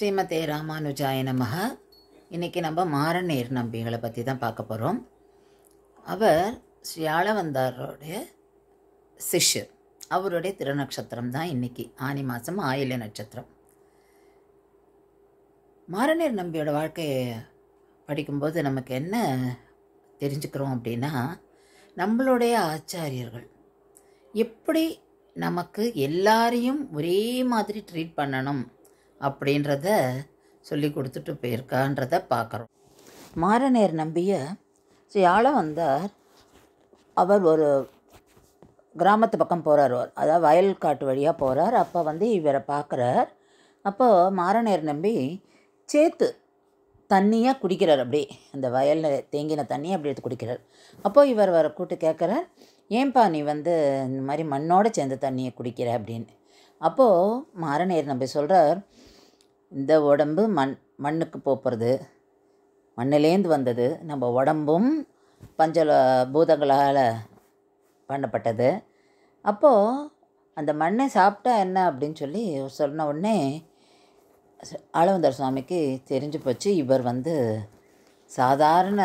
ஸ்ரீமதே ராமானுஜாய நம இன்றைக்கி நம்ம மாரநேர் நம்பிகளை பற்றி தான் பார்க்க போகிறோம் அவர் ஸ்ரீ ஆளவந்தாரோடைய சிஷ்யர் அவருடைய திருநட்சத்திரம் தான் இன்றைக்கி ஆனி மாதம் ஆயில நட்சத்திரம் மாரநேர் நம்பியோட வாழ்க்கையை படிக்கும்போது நமக்கு என்ன தெரிஞ்சுக்கிறோம் அப்படின்னா நம்மளுடைய ஆச்சாரியர்கள் எப்படி நமக்கு எல்லாரையும் ஒரே மாதிரி ட்ரீட் பண்ணணும் அப்படின்றத சொல்லி கொடுத்துட்டு போயிருக்கான்றத பார்க்குறோம் மாரநேர் நம்பிய ஸோ யாழ வந்தார் அவர் ஒரு கிராமத்து பக்கம் போகிறார் அதாவது வயல் காட்டு வழியாக போகிறார் அப்போ வந்து இவரை பார்க்குறார் அப்போது மாரநேர் நம்பி சேத்து தண்ணியாக குடிக்கிறார் அப்படியே அந்த வயலில் தேங்கின தண்ணியை அப்படி எடுத்து குடிக்கிறார் அப்போது இவர் வர கூட்டு கேட்குறார் ஏன்பா நீ வந்து இந்த மாதிரி மண்ணோடு சேர்ந்த தண்ணியை குடிக்கிற அப்படின்னு அப்போது மாரநேர் நம்பி சொல்கிறார் இந்த உடம்பு மண் மண்ணுக்கு போகிறது மண்ணிலேந்து வந்தது நம்ம உடம்பும் பஞ்ச பூதங்களால் பண்ணப்பட்டது அப்போது அந்த மண்ணை சாப்பிட்டா என்ன அப்படின்னு சொல்லி சொன்ன உடனே ஆளவந்தர் சுவாமிக்கு தெரிஞ்சு போச்சு இவர் வந்து சாதாரண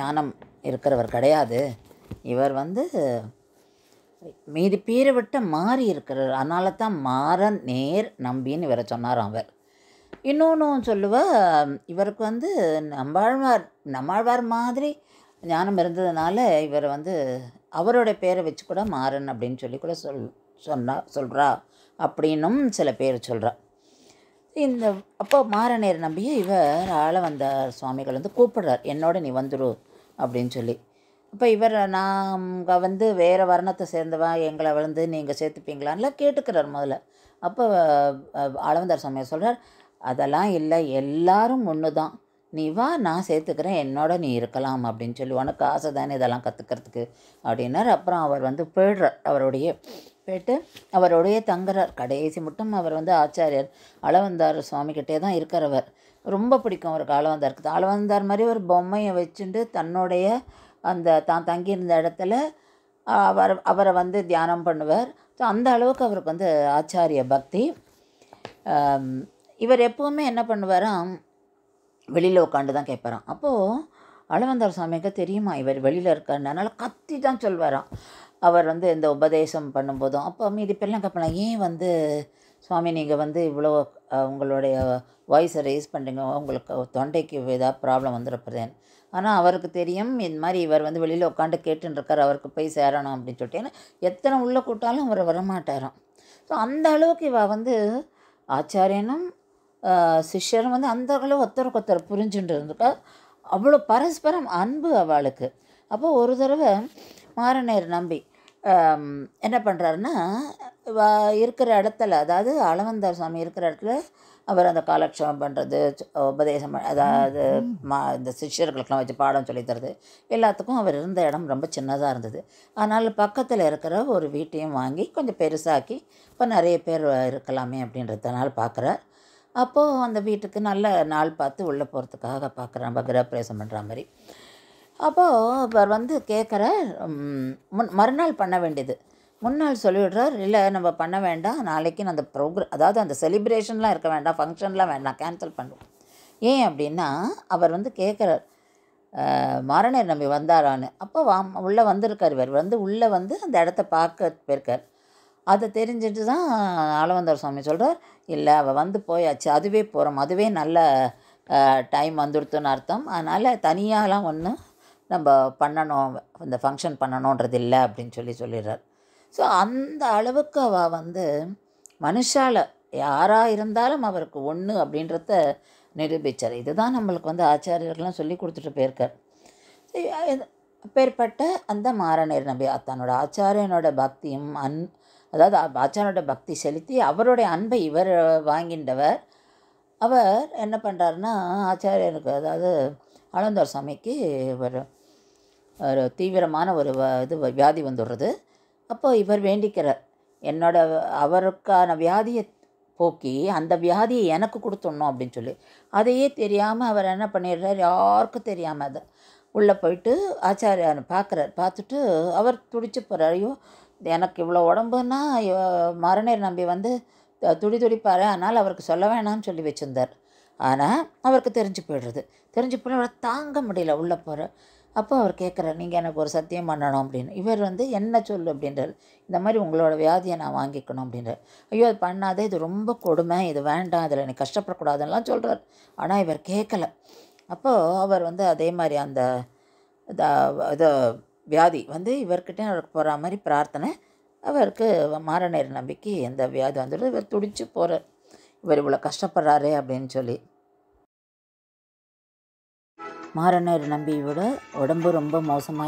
ஞானம் இருக்கிறவர் கிடையாது இவர் வந்து மீதி பீரை விட்ட மாறி இருக்கிறார் அதனால தான் மாற நேர் நம்பின்னு இவரை சொன்னார் அவர் இன்னொன்றும் சொல்லுவா இவருக்கு வந்து நம்மாழ்வார் நம்மாழ்வார் மாதிரி ஞானம் இருந்ததுனால இவர் வந்து அவரோட பேரை வச்சு கூட மாறன் அப்படின்னு சொல்லி கூட சொல் சொன்னா சொல்கிறா அப்படின்னும் சில பேர் சொல்கிறா இந்த அப்போ மாறநேர் நம்பியை இவர் ஆள வந்த சுவாமிகள் வந்து கூப்பிடுறார் என்னோட நீ வந்துடு அப்படின்னு சொல்லி இப்போ இவர் நாங்கள் வந்து வேறு வர்ணத்தை சேர்ந்தவா எங்களை விழுந்து நீங்கள் சேர்த்துப்பீங்களான்லாம் கேட்டுக்கிறார் முதல்ல அப்போ ஆளவந்தார் சுவாமியை சொல்கிறார் அதெல்லாம் இல்லை எல்லாரும் ஒன்று தான் நீ வா நான் சேர்த்துக்கிறேன் என்னோட நீ இருக்கலாம் அப்படின்னு சொல்லி உனக்கு ஆசை தானே இதெல்லாம் கற்றுக்கிறதுக்கு அப்படின்னார் அப்புறம் அவர் வந்து போயிடுறார் அவருடைய போயிட்டு அவருடைய தங்குறார் கடைசி மட்டும் அவர் வந்து ஆச்சாரியர் அளவந்தார் சுவாமிகிட்டே தான் இருக்கிறவர் ரொம்ப பிடிக்கும் அவருக்கு அளவந்தாருக்கு அளவந்தார் மாதிரி ஒரு பொம்மையை வச்சுட்டு தன்னுடைய அந்த தான் தங்கியிருந்த இடத்துல அவர் அவரை வந்து தியானம் பண்ணுவார் ஸோ அந்த அளவுக்கு அவருக்கு வந்து ஆச்சாரிய பக்தி இவர் எப்போவுமே என்ன பண்ணுவாராம் வெளியில் உட்காந்து தான் கேட்பாராம் அப்போது அளவந்தார் சாமிக்கு தெரியுமா இவர் வெளியில் இருக்கிறனால கத்தி தான் சொல்வாராம் அவர் வந்து இந்த உபதேசம் பண்ணும்போதும் அப்போ மீதி பெல்லாம் கேட்பலாம் ஏன் வந்து சுவாமி நீங்கள் வந்து இவ்வளோ உங்களுடைய வாய்ஸை ரேஸ் பண்ணுறீங்க உங்களுக்கு தொண்டைக்கு ஏதாவது ப்ராப்ளம் வந்துடப்படுறேன் ஆனால் அவருக்கு தெரியும் இந்த மாதிரி இவர் வந்து வெளியில் உட்காந்து கேட்டுருக்கார் அவருக்கு போய் சேரணும் அப்படின்னு சொல்லிட்டு ஏன்னா எத்தனை உள்ளே கூட்டாலும் அவர் வரமாட்டாராம் ஸோ அந்த அளவுக்கு இவ வந்து ஆச்சாரியனும் சிஷ்யரும் வந்து அந்த அளவு ஒருத்தருக்கு ஒருத்தர் புரிஞ்சுட்டு இருந்திருக்கா அவ்வளோ பரஸ்பரம் அன்பு அவளுக்கு அப்போ ஒரு தடவை மாரநேர் நம்பி என்ன பண்ணுறாருன்னா இருக்கிற இடத்துல அதாவது அளவந்தார் சுவாமி இருக்கிற இடத்துல அவர் அந்த காலக்ஷேபம் பண்ணுறது உபதேசம் அதாவது மா இந்த சிஷ்யர்களுக்கெல்லாம் வச்சு பாடம் சொல்லித்தரது எல்லாத்துக்கும் அவர் இருந்த இடம் ரொம்ப சின்னதாக இருந்தது அதனால் பக்கத்தில் இருக்கிற ஒரு வீட்டையும் வாங்கி கொஞ்சம் பெருசாக்கி இப்போ நிறைய பேர் இருக்கலாமே அப்படின்றதுனால பார்க்குறார் அப்போது அந்த வீட்டுக்கு நல்ல நாள் பார்த்து உள்ளே போகிறதுக்காக பார்க்குறான் கிரகப்பிரவேசம் பண்ணுற மாதிரி அப்போது அவர் வந்து கேட்குற முன் மறுநாள் பண்ண வேண்டியது முன்னாள் சொல்லிவிடுறார் இல்லை நம்ம பண்ண வேண்டாம் நாளைக்கு அந்த ப்ரோக்ர அதாவது அந்த செலிப்ரேஷன்லாம் இருக்க வேண்டாம் ஃபங்க்ஷன்லாம் வேண்டாம் கேன்சல் பண்ணுவோம் ஏன் அப்படின்னா அவர் வந்து கேட்குறார் மரணர் நம்பி வந்தாரான்னு அப்போ வா உள்ளே வந்திருக்கார் இவர் வந்து உள்ளே வந்து அந்த இடத்த பார்க்க போயிருக்கார் அதை தெரிஞ்சுட்டு தான் ஆளவந்தார் சுவாமி சொல்கிறார் இல்லை அவள் வந்து போயாச்சு அதுவே போகிறோம் அதுவே நல்ல டைம் வந்துடுத்துன்னு அர்த்தம் அதனால் தனியாகலாம் ஒன்று நம்ம பண்ணணும் இந்த ஃபங்க்ஷன் பண்ணணுன்றது இல்லை அப்படின்னு சொல்லி சொல்லிடுறார் ஸோ அந்த அளவுக்கு அவள் வந்து மனுஷால் யாராக இருந்தாலும் அவருக்கு ஒன்று அப்படின்றத நிரூபித்தார் இதுதான் நம்மளுக்கு வந்து ஆச்சாரியர்கள்லாம் சொல்லி கொடுத்துட்டு போயிருக்கார் அப்பேற்பட்ட அந்த மாறநேர் நம்பி தன்னோட ஆச்சாரியனோட பக்தியும் அன் அதாவது ஆச்சானோட பக்தி செலுத்தி அவருடைய அன்பை இவர் வாங்கின்றவர் அவர் என்ன பண்ணுறாருன்னா ஆச்சாரியனுக்கு அதாவது ஆனந்தோர் சாமிக்கு ஒரு ஒரு தீவிரமான ஒரு இது வியாதி வந்துடுறது அப்போ இவர் வேண்டிக்கிறார் என்னோட அவருக்கான வியாதியை போக்கி அந்த வியாதியை எனக்கு கொடுத்துடணும் அப்படின்னு சொல்லி அதையே தெரியாமல் அவர் என்ன பண்ணிடுறார் யாருக்கும் தெரியாமல் அதை உள்ளே போயிட்டு ஆச்சாரியார் பார்க்குறார் பார்த்துட்டு அவர் துடிச்சு போகிறார் ஐயோ எனக்கு இவ்வளோ உடம்புன்னா மருநீர் நம்பி வந்து துடி துடிப்பார் ஆனால் அவருக்கு சொல்ல வேணாம்னு சொல்லி வச்சுருந்தார் ஆனால் அவருக்கு தெரிஞ்சு போய்டுறது தெரிஞ்சு போய் அவரை தாங்க முடியல உள்ளே போகிற அப்போ அவர் கேட்குறார் நீங்கள் எனக்கு ஒரு சத்தியம் பண்ணணும் அப்படின்னு இவர் வந்து என்ன சொல்லு அப்படின்றார் இந்த மாதிரி உங்களோட வியாதியை நான் வாங்கிக்கணும் அப்படின்றார் ஐயோ அது பண்ணாதே இது ரொம்ப கொடுமை இது வேண்டாம் அதில் எனக்கு கஷ்டப்படக்கூடாதுலாம் சொல்கிறார் ஆனால் இவர் கேட்கலை அப்போது அவர் வந்து அதே மாதிரி அந்த இதை வியாதி வந்து இவர்கிட்ட அவருக்கு போகிற மாதிரி பிரார்த்தனை அவருக்கு மாறநேர் நம்பிக்கை எந்த வியாதி வந்துடும் இவர் துடிச்சு போகிறார் இவர் இவ்வளோ கஷ்டப்படுறாரு அப்படின்னு சொல்லி மாரநேர நம்பியோட உடம்பு ரொம்ப மோசமாக